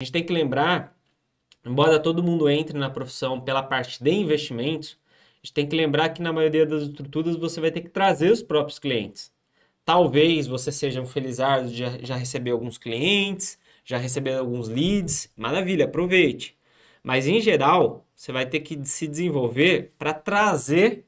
A gente tem que lembrar, embora todo mundo entre na profissão pela parte de investimentos, a gente tem que lembrar que na maioria das estruturas você vai ter que trazer os próprios clientes. Talvez você seja um felizardo, já, já recebeu alguns clientes, já recebeu alguns leads, maravilha, aproveite. Mas em geral, você vai ter que se desenvolver para trazer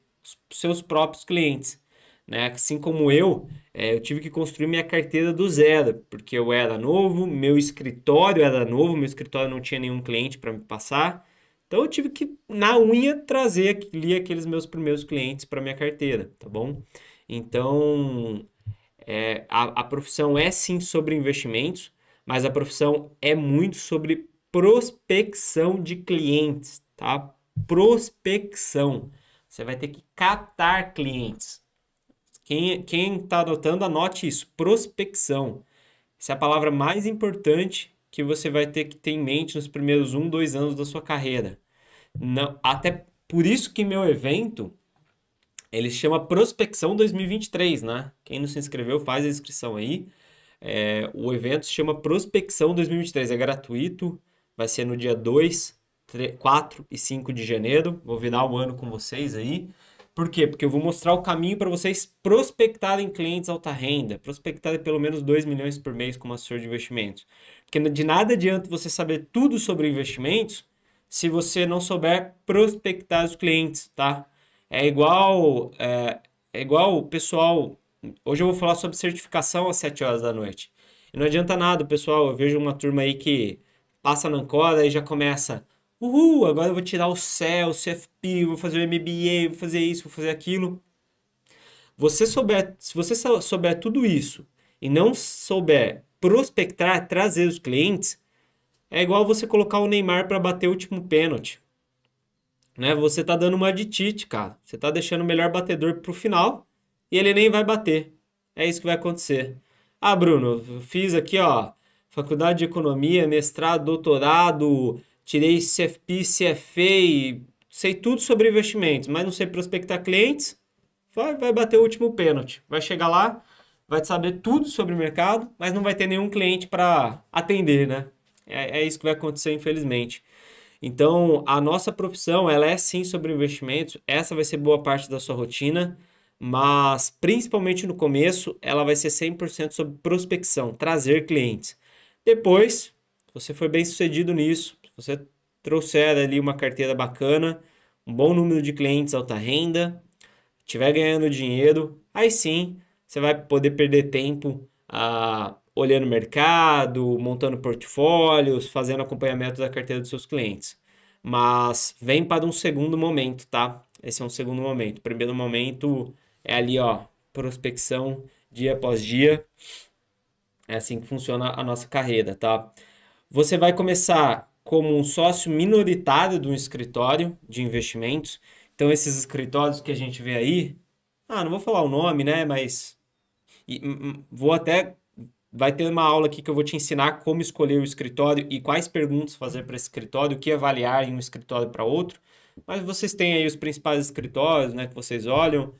os seus próprios clientes. Né? Assim como eu, é, eu tive que construir minha carteira do zero, porque eu era novo, meu escritório era novo, meu escritório não tinha nenhum cliente para me passar. Então eu tive que, na unha, trazer ali aqueles meus primeiros clientes para minha carteira, tá bom? Então, é, a, a profissão é sim sobre investimentos, mas a profissão é muito sobre prospecção de clientes, tá? Prospecção. Você vai ter que catar clientes. Quem está adotando, anote isso: prospecção. Essa é a palavra mais importante que você vai ter que ter em mente nos primeiros um, dois anos da sua carreira. Não, até por isso que meu evento ele chama Prospecção 2023, né? Quem não se inscreveu faz a inscrição aí. É, o evento se chama Prospecção 2023, é gratuito, vai ser no dia 2, 3, 4 e 5 de janeiro. Vou virar o um ano com vocês aí. Por quê? Porque eu vou mostrar o caminho para vocês prospectarem clientes alta renda, prospectarem pelo menos 2 milhões por mês como assessor de investimentos. Porque de nada adianta você saber tudo sobre investimentos se você não souber prospectar os clientes, tá? É igual, é, é igual pessoal. Hoje eu vou falar sobre certificação às 7 horas da noite. E não adianta nada, pessoal. Eu vejo uma turma aí que passa na Ancora e já começa. Uhul, agora eu vou tirar o CEL, o CFP, vou fazer o MBA, vou fazer isso, vou fazer aquilo. Você souber, se você souber tudo isso e não souber prospectar, trazer os clientes, é igual você colocar o Neymar para bater o último pênalti. Né? Você tá dando uma de tite, cara. Você tá deixando o melhor batedor pro final e ele nem vai bater. É isso que vai acontecer. Ah, Bruno, fiz aqui, ó, faculdade de economia, mestrado, doutorado, tirei CFP, CFA, sei tudo sobre investimentos, mas não sei prospectar clientes, vai, vai bater o último pênalti. Vai chegar lá, vai saber tudo sobre o mercado, mas não vai ter nenhum cliente para atender, né? É, é isso que vai acontecer, infelizmente. Então, a nossa profissão, ela é sim sobre investimentos, essa vai ser boa parte da sua rotina, mas principalmente no começo, ela vai ser 100% sobre prospecção, trazer clientes. Depois, você for bem sucedido nisso, você trouxer ali uma carteira bacana, um bom número de clientes alta renda, estiver ganhando dinheiro, aí sim você vai poder perder tempo ah, olhando o mercado, montando portfólios, fazendo acompanhamento da carteira dos seus clientes. Mas vem para um segundo momento, tá? Esse é um segundo momento. O primeiro momento é ali, ó, prospecção dia após dia. É assim que funciona a nossa carreira, tá? Você vai começar como um sócio minoritário de um escritório de investimentos. Então, esses escritórios que a gente vê aí, ah, não vou falar o nome, né? Mas e, vou até. Vai ter uma aula aqui que eu vou te ensinar como escolher o escritório e quais perguntas fazer para esse escritório, o que avaliar em um escritório para outro. Mas vocês têm aí os principais escritórios, né? Que vocês olham.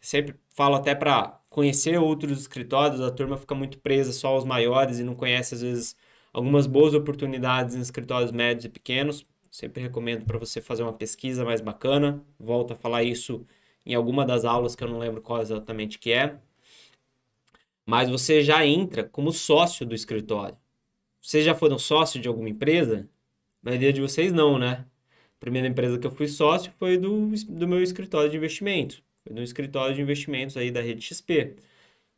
Sempre falo até para conhecer outros escritórios, a turma fica muito presa só aos maiores e não conhece, às vezes, algumas boas oportunidades em escritórios médios e pequenos. Sempre recomendo para você fazer uma pesquisa mais bacana. Volto a falar isso em alguma das aulas que eu não lembro qual exatamente que é. Mas você já entra como sócio do escritório. Vocês já foram sócio de alguma empresa? na maioria de vocês não, né? A primeira empresa que eu fui sócio foi do, do meu escritório de investimento. Foi do escritório de investimentos aí da rede XP.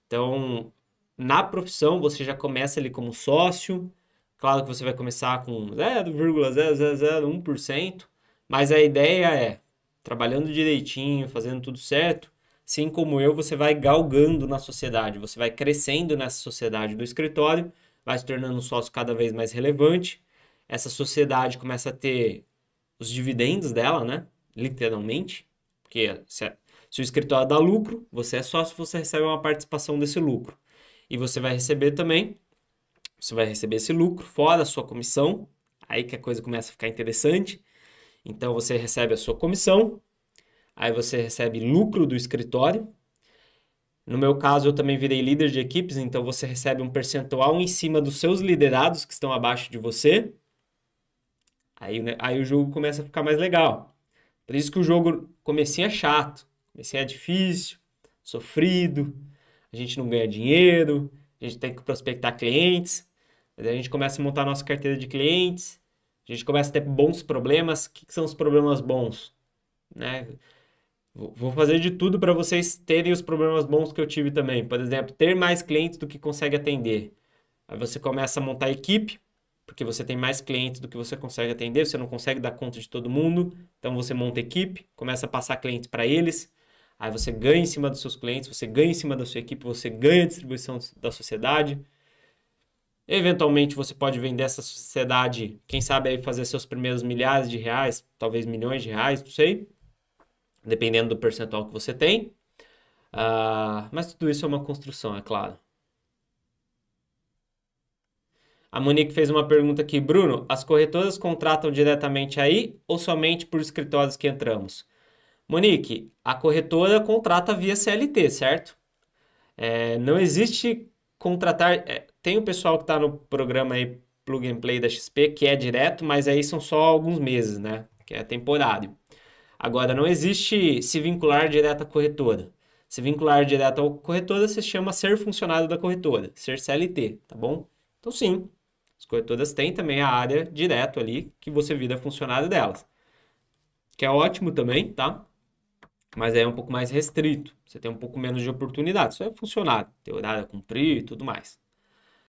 Então, na profissão, você já começa ali como sócio, Claro que você vai começar com 0,0001%, mas a ideia é, trabalhando direitinho, fazendo tudo certo, assim como eu, você vai galgando na sociedade, você vai crescendo nessa sociedade do escritório, vai se tornando um sócio cada vez mais relevante. Essa sociedade começa a ter os dividendos dela, né? Literalmente, porque se, é, se o escritório dá lucro, você é sócio, você recebe uma participação desse lucro. E você vai receber também você vai receber esse lucro fora a sua comissão. Aí que a coisa começa a ficar interessante. Então você recebe a sua comissão, aí você recebe lucro do escritório. No meu caso, eu também virei líder de equipes, então você recebe um percentual em cima dos seus liderados que estão abaixo de você. Aí, né, aí o jogo começa a ficar mais legal. Por isso que o jogo comecinho é chato, comecinho é difícil, sofrido, a gente não ganha dinheiro, a gente tem que prospectar clientes, a gente começa a montar a nossa carteira de clientes, a gente começa a ter bons problemas. O que, que são os problemas bons? Né? Vou fazer de tudo para vocês terem os problemas bons que eu tive também. Por exemplo, ter mais clientes do que consegue atender. Aí você começa a montar equipe, porque você tem mais clientes do que você consegue atender, você não consegue dar conta de todo mundo. Então você monta equipe, começa a passar clientes para eles. Aí você ganha em cima dos seus clientes, você ganha em cima da sua equipe, você ganha a distribuição da sociedade. Eventualmente você pode vender essa sociedade, quem sabe aí fazer seus primeiros milhares de reais, talvez milhões de reais, não sei, dependendo do percentual que você tem. Uh, mas tudo isso é uma construção, é claro. A Monique fez uma pergunta aqui, Bruno: as corretoras contratam diretamente aí ou somente por escritórios que entramos? Monique, a corretora contrata via CLT, certo? É, não existe contratar. É, tem o pessoal que está no programa aí Plug and Play da XP, que é direto, mas aí são só alguns meses, né? Que é temporário. Agora, não existe se vincular direto à corretora. Se vincular direto à corretora se chama ser funcionário da corretora, ser CLT, tá bom? Então, sim, as corretoras têm também a área direto ali que você vira funcionário delas. Que é ótimo também, tá? mas é um pouco mais restrito. Você tem um pouco menos de oportunidade. Isso é funcionário, o horário a cumprir e tudo mais.